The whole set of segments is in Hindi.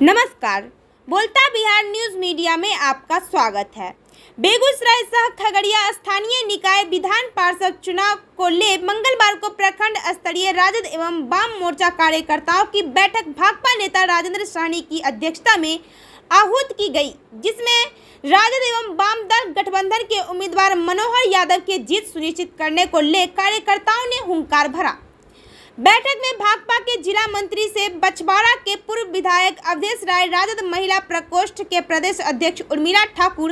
नमस्कार बोलता बिहार न्यूज मीडिया में आपका स्वागत है बेगूसराय सह खगड़िया स्थानीय निकाय विधान पार्षद चुनाव को ले मंगलवार को प्रखंड स्तरीय राजद एवं वाम मोर्चा कार्यकर्ताओं की बैठक भाजपा नेता राजेंद्र सहनी की अध्यक्षता में आहूत की गई जिसमें राजद एवं वाम दल गठबंधन के उम्मीदवार मनोहर यादव की जीत सुनिश्चित करने को ले कार्यकर्ताओं ने हुंकार भरा बैठक में भाकपा के जिला मंत्री से बछवाड़ा के पूर्व विधायक अवधेश राय राजद महिला प्रकोष्ठ के प्रदेश अध्यक्ष उर्मिला ठाकुर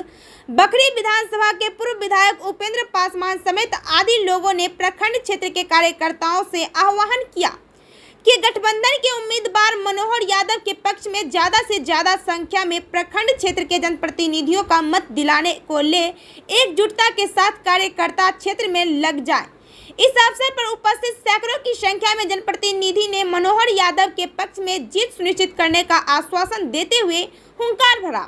बकरी विधानसभा के पूर्व विधायक उपेंद्र पासवान समेत आदि लोगों ने प्रखंड क्षेत्र के कार्यकर्ताओं से आह्वान किया कि गठबंधन के उम्मीदवार मनोहर यादव के पक्ष में ज़्यादा से ज़्यादा संख्या में प्रखंड क्षेत्र के जनप्रतिनिधियों का मत दिलाने को ले एकजुटता के साथ कार्यकर्ता क्षेत्र में लग जाए इस अवसर पर उपस्थित सैकड़ों की संख्या में जनप्रतिनिधि ने मनोहर यादव के पक्ष में जीत सुनिश्चित करने का आश्वासन देते हुए हुंकार भरा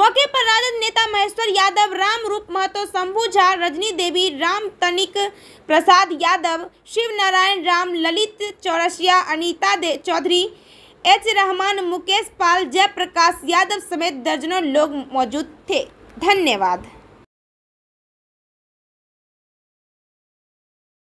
मौके पर राजद नेता महेश्वर यादव राम रूप महतो शंभु झा रजनी देवी राम तनिक प्रसाद यादव शिव नारायण राम ललित चौरसिया अनिता चौधरी एच रहमान मुकेश पाल जयप्रकाश यादव समेत दर्जनों लोग मौजूद थे धन्यवाद